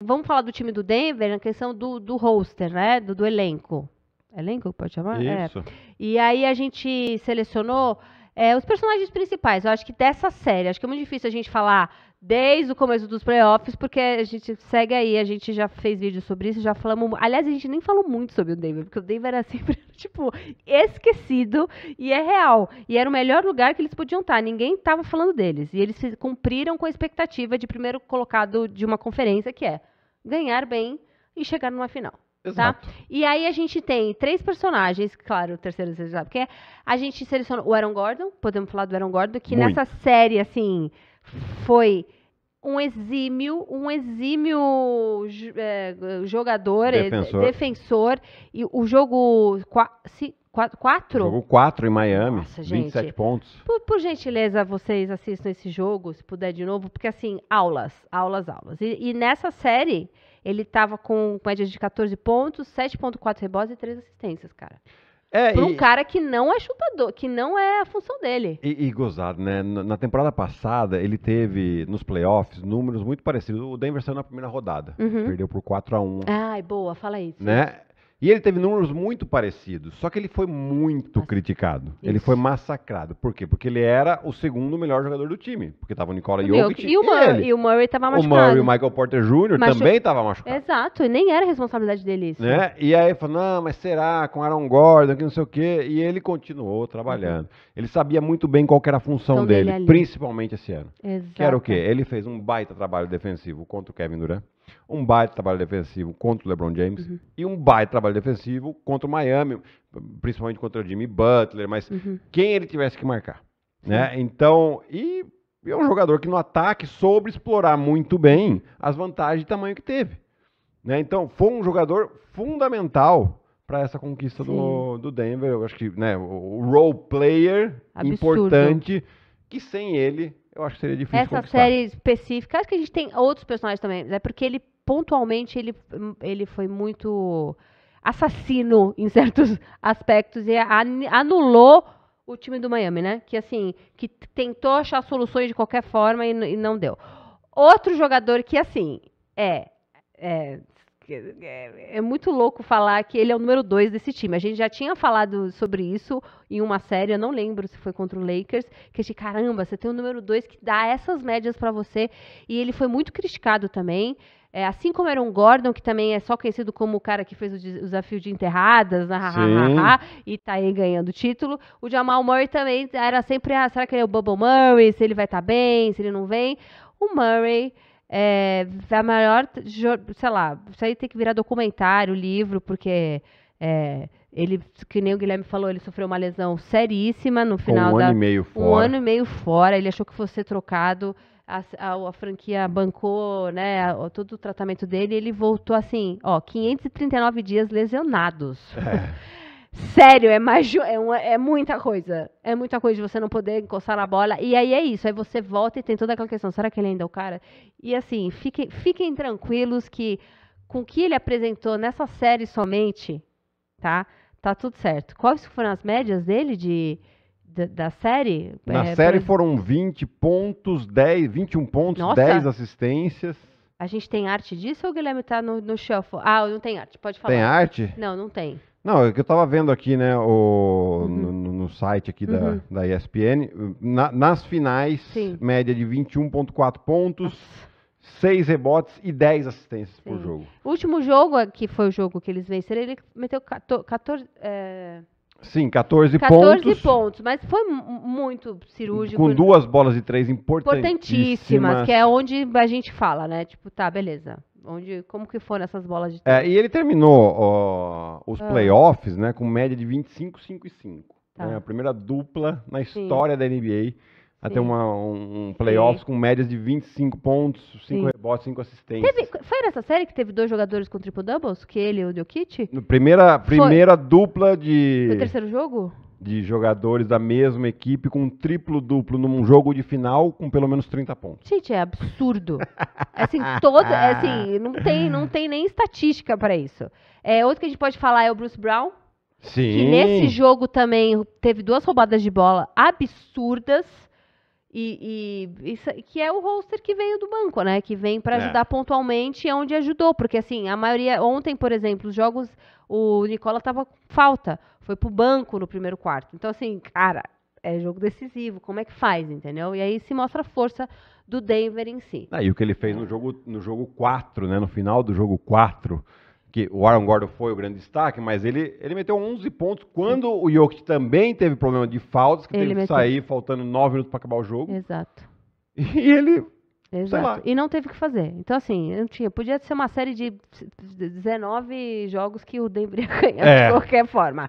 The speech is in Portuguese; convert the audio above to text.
Vamos falar do time do Denver na questão do, do roster, né? Do, do elenco. É elenco, pode chamar? É. Isso. É. E aí a gente selecionou é, os personagens principais. Eu acho que dessa série. Acho que é muito difícil a gente falar desde o começo dos playoffs, porque a gente segue aí, a gente já fez vídeo sobre isso, já falamos. Aliás, a gente nem falou muito sobre o Denver, porque o Denver era sempre, tipo, esquecido e é real. E era o melhor lugar que eles podiam estar, ninguém estava falando deles. E eles cumpriram com a expectativa de primeiro colocado de uma conferência, que é ganhar bem e chegar numa final. Tá? Exato. Tá? E aí a gente tem três personagens, claro, o terceiro você já sabe que é. A gente seleciona o Aaron Gordon, podemos falar do Aaron Gordon, que Muito. nessa série, assim, foi um exímio, um exímio é, jogador, é, defensor. defensor. E o jogo 4? Jogo 4 em Miami, Nossa, 27 gente. pontos. Por, por, gentileza, vocês assistam esse jogo, se puder de novo, porque assim, aulas, aulas, aulas. E, e nessa série, ele estava com média de 14 pontos, 7.4 rebotes e 3 assistências, cara. É, pra um e... cara que não é chutador, que não é a função dele. E, e gozado, né? Na temporada passada, ele teve nos playoffs números muito parecidos. O Denver saiu na primeira rodada. Uhum. Perdeu por 4 a 1 Ai, boa, fala isso. Né? E ele teve números muito parecidos, só que ele foi muito Mas... criticado. Isso. Ele foi massacrado. Por quê? Porque ele era o segundo melhor jogador do time. Porque estava o Nicola Jokic e o Murray. E, o Murray estava machucado. O Murray e o Michael Porter Jr. Machu... também estavam machucado. Exato, e nem era responsabilidade dele isso. Né? E aí falou, não, mas será, com Aaron Gordon, que não sei o quê. E ele continuou trabalhando. Uhum. Ele sabia muito bem qual era a função então, dele, dele principalmente esse ano. Exato. Que era o quê? Ele fez um baita trabalho defensivo contra o Kevin Durant. Um baita trabalho defensivo contra o LeBron James uhum. e um baita trabalho defensivo contra o Miami, principalmente contra o Jimmy Butler, mas uhum. quem ele tivesse que marcar. Né? Sim. Então, e é um jogador que no ataque soube explorar muito bem as vantagens e tamanho que teve. Né? Então, foi um jogador fundamental para essa conquista do, do Denver. Eu acho que né, o role player Absurdo. importante, que sem ele eu acho que seria difícil. Essa conquistar. série específica, acho que a gente tem outros personagens também, é né? porque ele pontualmente ele, ele foi muito assassino em certos aspectos e anulou o time do Miami, né? Que assim, que tentou achar soluções de qualquer forma e, e não deu. Outro jogador que assim é, é é, é muito louco falar que ele é o número dois desse time. A gente já tinha falado sobre isso em uma série, eu não lembro se foi contra o Lakers, que de caramba, você tem o número dois que dá essas médias para você. E ele foi muito criticado também. É, assim como era um Gordon, que também é só conhecido como o cara que fez o, desafio de enterradas, na né, e tá aí ganhando o título. O Jamal Murray também era sempre, ah, será que ele é o Bubble Murray? Se ele vai estar tá bem, se ele não vem. O Murray é, a maior, sei lá, isso aí tem que virar documentário, livro, porque é, ele, que nem o Guilherme falou, ele sofreu uma lesão seríssima no final um da... Um ano e meio fora. Um ano e meio fora, ele achou que fosse ser trocado, a, a, a, franquia bancou, né, a, todo o tratamento dele, ele voltou assim, ó, 539 dias lesionados. É. Sério, é, mais, é, uma, é muita coisa. É muita coisa de você não poder encostar na bola. E aí é isso. Aí você volta e tem toda aquela questão: será que ele ainda é o cara? E assim, fiquem, fiquem tranquilos que com o que ele apresentou nessa série somente, tá? Tá tudo certo. Quais foram as médias dele de, da, da série? Na é, série por... foram 20 pontos, 10, 21 pontos, Nossa. 10 assistências. A gente tem arte disso ou o Guilherme tá no, no shuffle? Ah, não tem arte, pode falar. Tem arte? Não, não tem. Não, é o que eu estava vendo aqui, né, o, uhum. no, no, site aqui da, uhum. da ESPN, na, nas finais, Sim. média de 21.4 pontos, 6 rebotes e 10 assistências Sim. por jogo. O último jogo, é, que foi o jogo que eles venceram, ele meteu 14... É... Sim, 14, 14 pontos. pontos, mas foi muito cirúrgico. Com duas bolas de três importantíssimas. Importantíssimas, que é onde a gente fala, né? Tipo, tá, beleza. Onde, como que foram essas bolas de é, três? É, e ele terminou ó, os ah. playoffs, né, com média de 25, 5 e 5. Tá. Né, a primeira dupla na história Sim. da NBA até uma, um, um playoffs com médias de 25 pontos, 5 rebotes, 5 assistências. Teve, foi nessa série que teve dois jogadores com triple doubles? Que ele e o Jokic? No primeira primeira foi. dupla de. o terceiro jogo? De jogadores da mesma equipe com um triplo-duplo num jogo de final com pelo menos 30 pontos. Gente, é absurdo. É assim, todo, é assim, ah. não tem, não tem nem estatística para isso. É, outro que a gente pode falar é o Bruce Brown. Sim. Que nesse jogo também teve duas roubadas de bola absurdas. E, e isso, é, que é o roster que veio do banco, né? Que vem para é. ajudar é. pontualmente onde ajudou. Porque, assim, a maioria. Ontem, por exemplo, os jogos. O Nicola tava com falta. Foi pro banco no primeiro quarto. Então, assim, cara, é jogo decisivo. Como é que faz, entendeu? E aí se mostra a força do Denver em si. Ah, e o que ele fez no jogo, no jogo 4, né? No final do jogo 4. Quatro que o Aaron Gordon foi o grande destaque, mas ele, ele meteu 11 pontos quando Sim. o Jokic também teve problema de faltas, que ele teve meteu. que sair faltando 9 minutos para acabar o jogo. Exato. E ele Exato. E não teve o que fazer. Então, assim, não tinha. Podia ser uma série de 19 jogos que o Denver ia ganhar é. de qualquer forma.